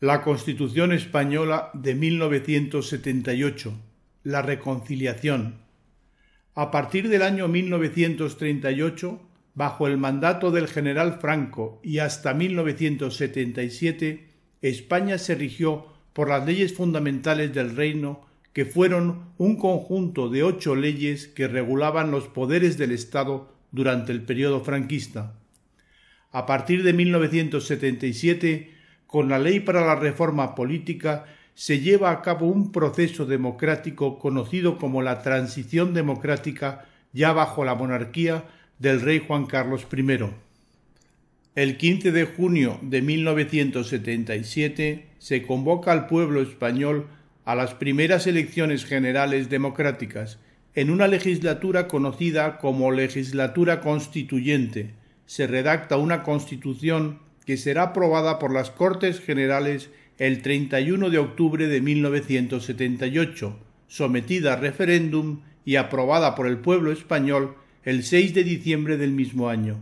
la Constitución Española de 1978, la reconciliación. A partir del año 1938, bajo el mandato del general Franco y hasta 1977, España se rigió por las leyes fundamentales del reino, que fueron un conjunto de ocho leyes que regulaban los poderes del Estado durante el periodo franquista. A partir de 1977, con la ley para la reforma política se lleva a cabo un proceso democrático conocido como la transición democrática ya bajo la monarquía del rey Juan Carlos I. El 15 de junio de 1977 se convoca al pueblo español a las primeras elecciones generales democráticas en una legislatura conocida como legislatura constituyente. Se redacta una constitución que será aprobada por las Cortes Generales el 31 de octubre de 1978, sometida a referéndum y aprobada por el pueblo español el 6 de diciembre del mismo año.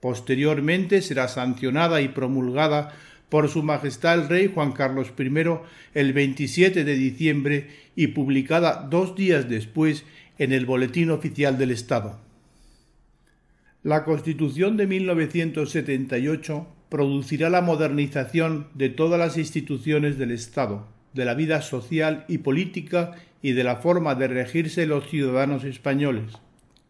Posteriormente será sancionada y promulgada por Su Majestad el Rey Juan Carlos I el 27 de diciembre y publicada dos días después en el Boletín Oficial del Estado. La Constitución de 1978 producirá la modernización de todas las instituciones del Estado, de la vida social y política y de la forma de regirse los ciudadanos españoles.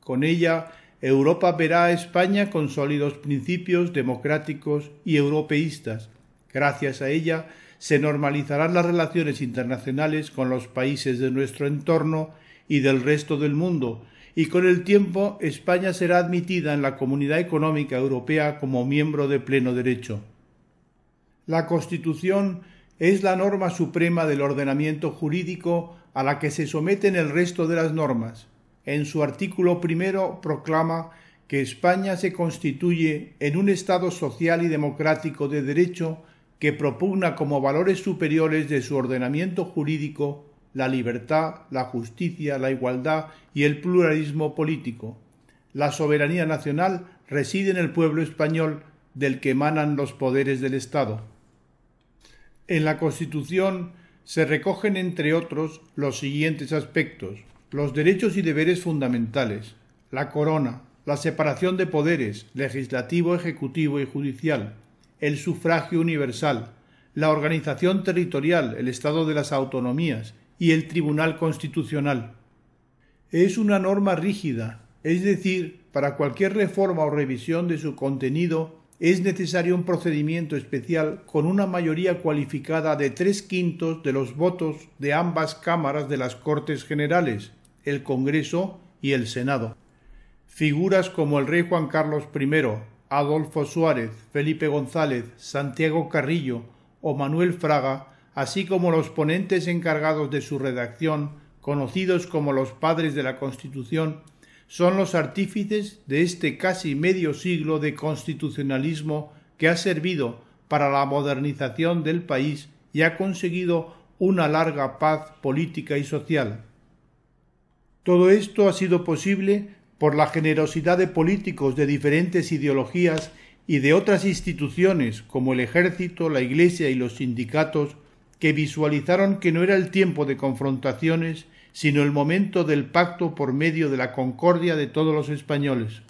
Con ella, Europa verá a España con sólidos principios democráticos y europeístas. Gracias a ella, se normalizarán las relaciones internacionales con los países de nuestro entorno y del resto del mundo, y con el tiempo España será admitida en la Comunidad Económica Europea como miembro de pleno derecho. La Constitución es la norma suprema del ordenamiento jurídico a la que se someten el resto de las normas. En su artículo primero proclama que España se constituye en un Estado social y democrático de derecho que propugna como valores superiores de su ordenamiento jurídico la libertad, la justicia, la igualdad y el pluralismo político. La soberanía nacional reside en el pueblo español del que emanan los poderes del Estado. En la Constitución se recogen, entre otros, los siguientes aspectos los derechos y deberes fundamentales, la corona, la separación de poderes legislativo, ejecutivo y judicial, el sufragio universal, la organización territorial, el estado de las autonomías y el Tribunal Constitucional. Es una norma rígida, es decir, para cualquier reforma o revisión de su contenido es necesario un procedimiento especial con una mayoría cualificada de tres quintos de los votos de ambas cámaras de las Cortes Generales, el Congreso y el Senado. Figuras como el rey Juan Carlos I, Adolfo Suárez, Felipe González, Santiago Carrillo o Manuel Fraga así como los ponentes encargados de su redacción, conocidos como los padres de la Constitución, son los artífices de este casi medio siglo de constitucionalismo que ha servido para la modernización del país y ha conseguido una larga paz política y social. Todo esto ha sido posible por la generosidad de políticos de diferentes ideologías y de otras instituciones como el ejército, la iglesia y los sindicatos que visualizaron que no era el tiempo de confrontaciones, sino el momento del pacto por medio de la concordia de todos los españoles.